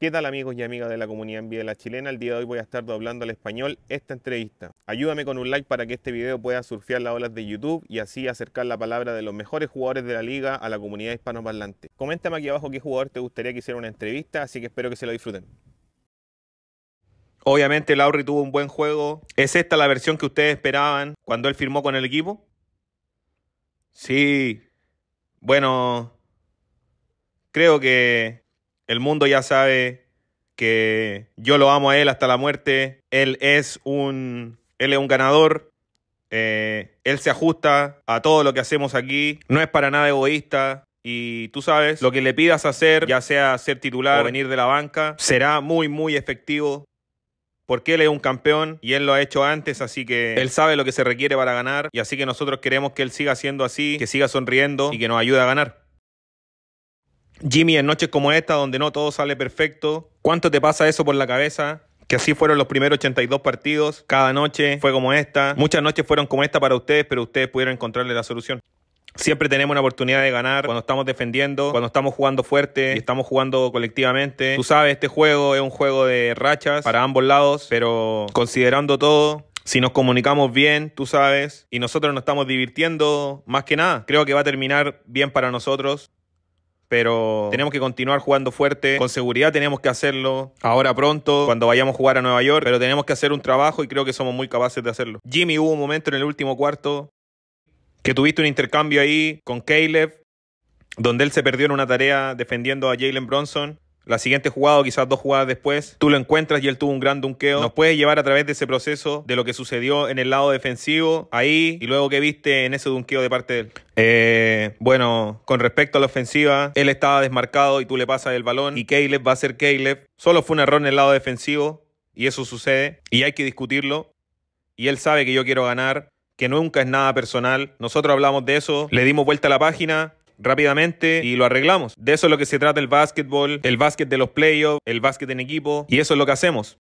¿Qué tal amigos y amigas de la comunidad en la chilena? El día de hoy voy a estar doblando al español esta entrevista. Ayúdame con un like para que este video pueda surfear las olas de YouTube y así acercar la palabra de los mejores jugadores de la liga a la comunidad hispanoparlante. Coméntame aquí abajo qué jugador te gustaría que hiciera una entrevista, así que espero que se lo disfruten. Obviamente Lauri tuvo un buen juego. ¿Es esta la versión que ustedes esperaban cuando él firmó con el equipo? Sí. Bueno, creo que el mundo ya sabe que yo lo amo a él hasta la muerte. Él es un, él es un ganador. Eh, él se ajusta a todo lo que hacemos aquí. No es para nada egoísta. Y tú sabes, lo que le pidas hacer, ya sea ser titular o venir de la banca, será muy, muy efectivo. Porque él es un campeón y él lo ha hecho antes, así que él sabe lo que se requiere para ganar. Y así que nosotros queremos que él siga siendo así, que siga sonriendo y que nos ayude a ganar. Jimmy, en noches como esta, donde no todo sale perfecto, ¿cuánto te pasa eso por la cabeza? que así fueron los primeros 82 partidos, cada noche fue como esta, muchas noches fueron como esta para ustedes, pero ustedes pudieron encontrarle la solución. Siempre tenemos una oportunidad de ganar cuando estamos defendiendo, cuando estamos jugando fuerte y estamos jugando colectivamente. Tú sabes, este juego es un juego de rachas para ambos lados, pero considerando todo, si nos comunicamos bien, tú sabes, y nosotros nos estamos divirtiendo más que nada, creo que va a terminar bien para nosotros pero oh. tenemos que continuar jugando fuerte, con seguridad tenemos que hacerlo ahora pronto, cuando vayamos a jugar a Nueva York, pero tenemos que hacer un trabajo y creo que somos muy capaces de hacerlo. Jimmy, hubo un momento en el último cuarto que tuviste un intercambio ahí con Caleb, donde él se perdió en una tarea defendiendo a Jalen Bronson la siguiente jugada o quizás dos jugadas después, tú lo encuentras y él tuvo un gran dunqueo. Nos puedes llevar a través de ese proceso de lo que sucedió en el lado defensivo ahí y luego que viste en ese dunqueo de parte de él. Eh, bueno, con respecto a la ofensiva, él estaba desmarcado y tú le pasas el balón y Caleb va a ser Caleb. Solo fue un error en el lado defensivo y eso sucede y hay que discutirlo. Y él sabe que yo quiero ganar, que nunca es nada personal. Nosotros hablamos de eso, le dimos vuelta a la página, rápidamente y lo arreglamos. De eso es lo que se trata el básquetbol, el básquet de los playoffs, el básquet en equipo y eso es lo que hacemos.